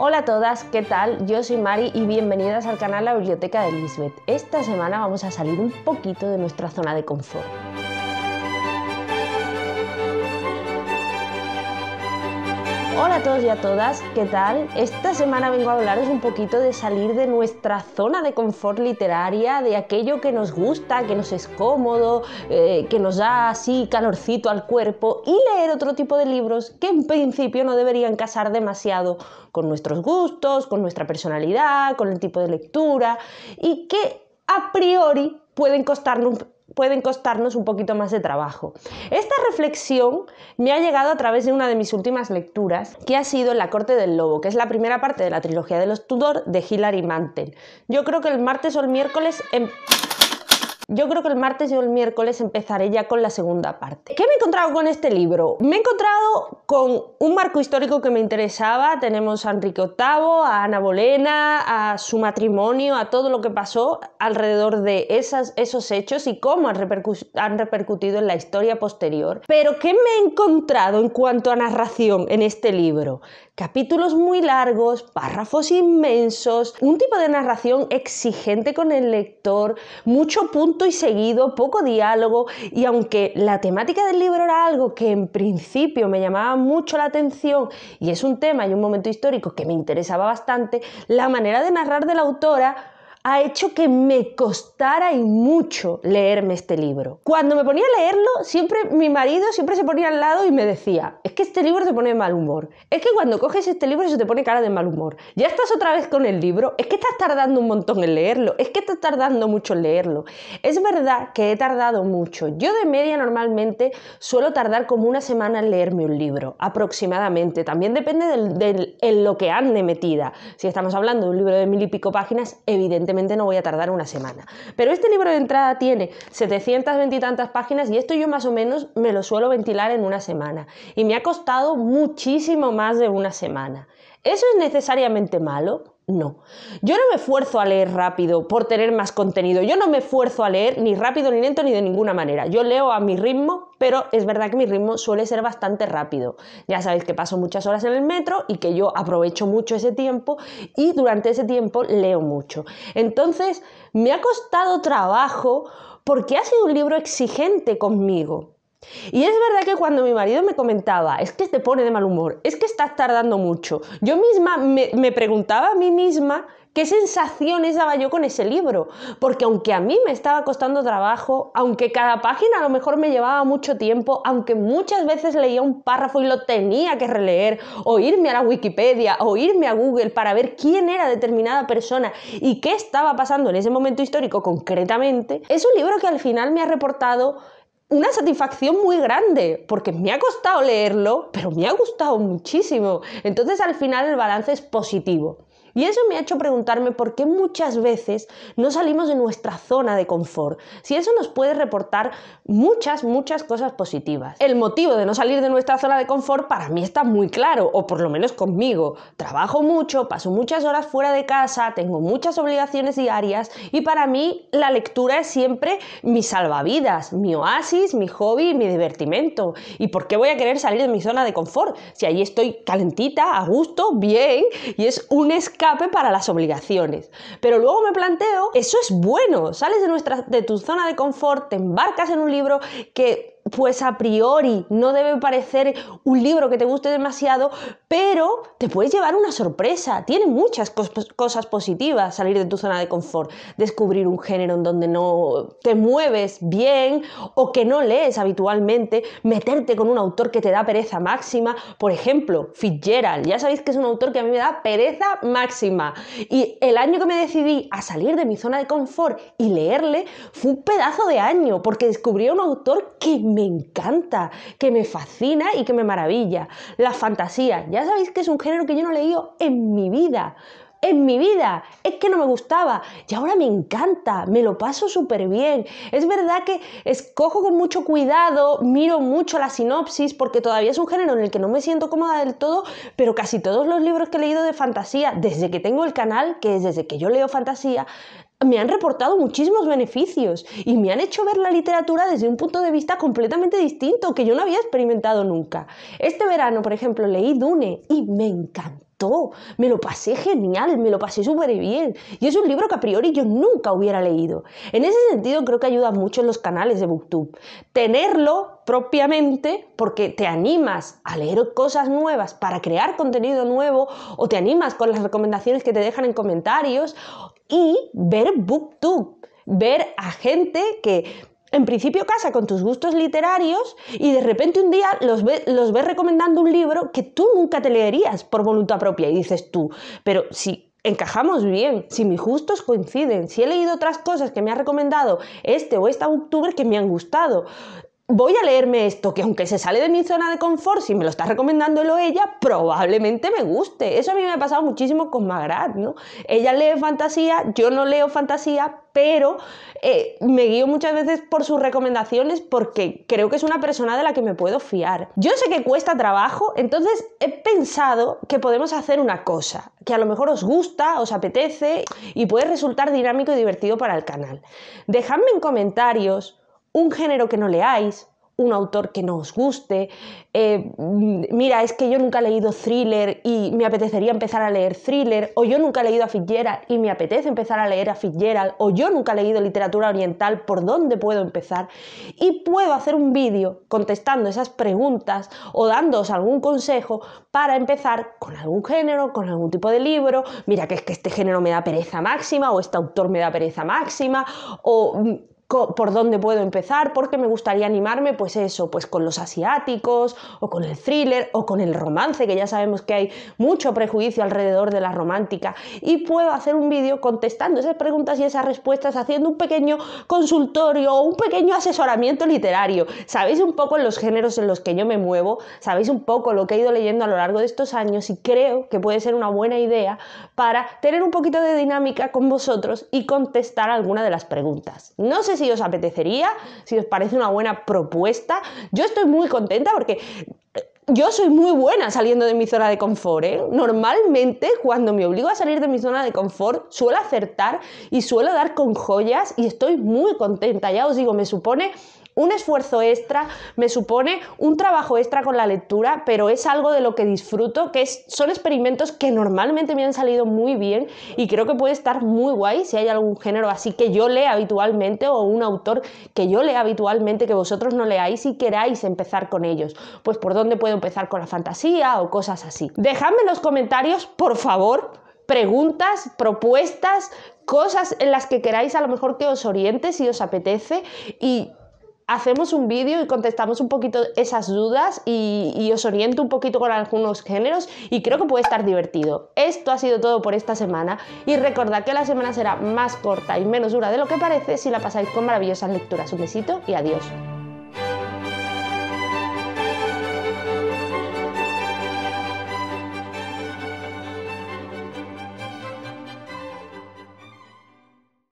Hola a todas, ¿qué tal? Yo soy Mari y bienvenidas al canal La Biblioteca de Lisbeth. Esta semana vamos a salir un poquito de nuestra zona de confort. Hola a todos y a todas, ¿qué tal? Esta semana vengo a hablaros un poquito de salir de nuestra zona de confort literaria, de aquello que nos gusta, que nos es cómodo, eh, que nos da así calorcito al cuerpo y leer otro tipo de libros que en principio no deberían casar demasiado con nuestros gustos, con nuestra personalidad, con el tipo de lectura y que a priori pueden un pueden costarnos un poquito más de trabajo. Esta reflexión me ha llegado a través de una de mis últimas lecturas, que ha sido La corte del lobo, que es la primera parte de la trilogía de los Tudor de Hilary Mantel. Yo creo que el martes o el miércoles... En... Em- yo creo que el martes o el miércoles empezaré ya con la segunda parte. ¿Qué me he encontrado con este libro? Me he encontrado con un marco histórico que me interesaba. Tenemos a Enrique VIII, a Ana Bolena, a su matrimonio, a todo lo que pasó alrededor de esos hechos y cómo han repercutido en la historia posterior. Pero ¿qué me he encontrado en cuanto a narración en este libro? Capítulos muy largos, párrafos inmensos, un tipo de narración exigente con el lector, mucho punto y seguido, poco diálogo y aunque la temática del libro era algo que en principio me llamaba mucho la atención y es un tema y un momento histórico que me interesaba bastante, la manera de narrar de la autora ha hecho que me costara y mucho leerme este libro. Cuando me ponía a leerlo, siempre mi marido siempre se ponía al lado y me decía, es que este libro te pone de mal humor, es que cuando coges este libro se te pone cara de mal humor, ya estás otra vez con el libro, es que estás tardando un montón en leerlo, es que estás tardando mucho en leerlo. Es verdad que he tardado mucho, yo de media normalmente suelo tardar como una semana en leerme un libro, aproximadamente, también depende de, lo que ande metida. Si estamos hablando de un libro de mil y pico páginas, evidentemente no voy a tardar una semana. Pero este libro de entrada tiene 720 y tantas páginas y esto yo más o menos me lo suelo ventilar en una semana. Y me ha costado muchísimo más de una semana. ¿Eso es necesariamente malo? No. Yo no me esfuerzo a leer rápido por tener más contenido. Yo no me esfuerzo a leer ni rápido, ni lento, ni de ninguna manera. Yo leo a mi ritmo, pero es verdad que mi ritmo suele ser bastante rápido. Ya sabéis que paso muchas horas en el metro y que yo aprovecho mucho ese tiempo y durante ese tiempo leo mucho. Entonces, me ha costado trabajo porque ha sido un libro exigente conmigo. Y es verdad que cuando mi marido me comentaba, es que te pone de mal humor, es que estás tardando mucho, yo misma me, preguntaba a mí misma qué sensaciones daba yo con ese libro, porque aunque a mí me estaba costando trabajo, aunque cada página a lo mejor me llevaba mucho tiempo, aunque muchas veces leía un párrafo y lo tenía que releer, o irme a la Wikipedia, o irme a Google para ver quién era determinada persona y qué estaba pasando en ese momento histórico concretamente, es un libro que al final me ha reportado una satisfacción muy grande, porque me ha costado leerlo, pero me ha gustado muchísimo. Entonces al final el balance es positivo. Y eso me ha hecho preguntarme por qué muchas veces no salimos de nuestra zona de confort, si eso nos puede reportar muchas, muchas cosas positivas. El motivo de no salir de nuestra zona de confort para mí está muy claro, o por lo menos conmigo. Trabajo mucho, paso muchas horas fuera de casa, tengo muchas obligaciones diarias y para mí la lectura es siempre mi salvavidas, mi oasis, mi hobby, mi divertimento. ¿Y por qué voy a querer salir de mi zona de confort si allí estoy calentita, a gusto, bien y es un escándalo para las obligaciones. Pero luego me planteo, eso es bueno, sales de, nuestra, de tu zona de confort, te embarcas en un libro que pues a priori no debe parecer un libro que te guste demasiado, pero te puedes llevar una sorpresa. Tiene muchas cosas positivas salir de tu zona de confort, descubrir un género en donde no te mueves bien o que no lees habitualmente, meterte con un autor que te da pereza máxima, por ejemplo, Fitzgerald. Ya sabéis que es un autor que a mí me da pereza máxima. Y el año que me decidí a salir de mi zona de confort y leerle fue un pedazo de año, porque descubrí a un autor que me me encanta, que me fascina y que me maravilla. La fantasía, ya sabéis que es un género que yo no he leído en mi vida. En mi vida, es que no me gustaba y ahora me encanta, me lo paso súper bien. Es verdad que escojo con mucho cuidado, miro mucho la sinopsis porque todavía es un género en el que no me siento cómoda del todo, pero casi todos los libros que he leído de fantasía, desde que tengo el canal, que es desde que yo leo fantasía, me han reportado muchísimos beneficios y me han hecho ver la literatura desde un punto de vista completamente distinto que yo no había experimentado nunca. Este verano, por ejemplo, leí Dune y me encantó me lo pasé genial, me lo pasé súper bien. Y es un libro que a priori yo nunca hubiera leído. En ese sentido creo que ayuda mucho en los canales de Booktube. Tenerlo propiamente porque te animas a leer cosas nuevas para crear contenido nuevo o te animas con las recomendaciones que te dejan en comentarios y ver Booktube ver a gente que en principio casa con tus gustos literarios y de repente un día los, los ves recomendando un libro que tú nunca te leerías por voluntad propia y dices tú, pero si encajamos bien, si mis gustos coinciden, si he leído otras cosas que me ha recomendado este o esta octubre que me han gustado, voy a leerme esto, que aunque se sale de mi zona de confort, si me lo está recomendándolo ella, probablemente me guste. Eso a mí me ha pasado muchísimo con Magrat, ¿no? Ella lee fantasía, yo no leo fantasía, pero eh, me guío muchas veces por sus recomendaciones porque creo que es una persona de la que me puedo fiar. Yo sé que cuesta trabajo, entonces he pensado que podemos hacer una cosa que a lo mejor os gusta, os apetece y puede resultar dinámico y divertido para el canal. Dejadme en comentarios un género que no leáis, un autor que no os guste. Eh, mira, es que yo nunca he leído thriller y me apetecería empezar a leer thriller, o yo nunca he leído a Fitzgerald y me apetece empezar a leer a Fitzgerald, o yo nunca he leído literatura oriental, ¿por dónde puedo empezar? Y puedo hacer un vídeo contestando esas preguntas o dándoos algún consejo para empezar con algún género, con algún tipo de libro. Mira, que es que este género me da pereza máxima, o este autor me da pereza máxima, o mm, por dónde puedo empezar, porque me gustaría animarme, pues eso, pues con los asiáticos, o con el thriller, o con el romance, que ya sabemos que hay mucho prejuicio alrededor de la romántica, y puedo hacer un vídeo contestando esas preguntas y esas respuestas, haciendo un pequeño consultorio o un pequeño asesoramiento literario. Sabéis un poco los géneros en los que yo me muevo, sabéis un poco lo que he ido leyendo a lo largo de estos años, y creo que puede ser una buena idea para tener un poquito de dinámica con vosotros y contestar alguna de las preguntas. No sé si os apetecería, si os parece una buena propuesta. Yo estoy muy contenta porque eh, yo soy muy buena saliendo de mi zona de confort. ¿eh? Normalmente cuando me obligo a salir de mi zona de confort suelo acertar y suelo dar con joyas y estoy muy contenta. Ya os digo, me supone un esfuerzo extra, me supone un trabajo extra con la lectura, pero es algo de lo que disfruto, que son experimentos que normalmente me han salido muy bien y creo que puede estar muy guay si hay algún género así que yo lea habitualmente o un autor que yo lea habitualmente que vosotros no leáis y queráis empezar con ellos. Pues por dónde puedo empezar con la fantasía o cosas así. Dejadme en los comentarios, por favor, preguntas, propuestas, cosas en las que queráis a lo mejor que os oriente si os apetece y hacemos un vídeo y contestamos un poquito esas dudas y, os oriento un poquito con algunos géneros y creo que puede estar divertido. Esto ha sido todo por esta semana y recordad que la semana será más corta y menos dura de lo que parece si la pasáis con maravillosas lecturas. Un besito y adiós.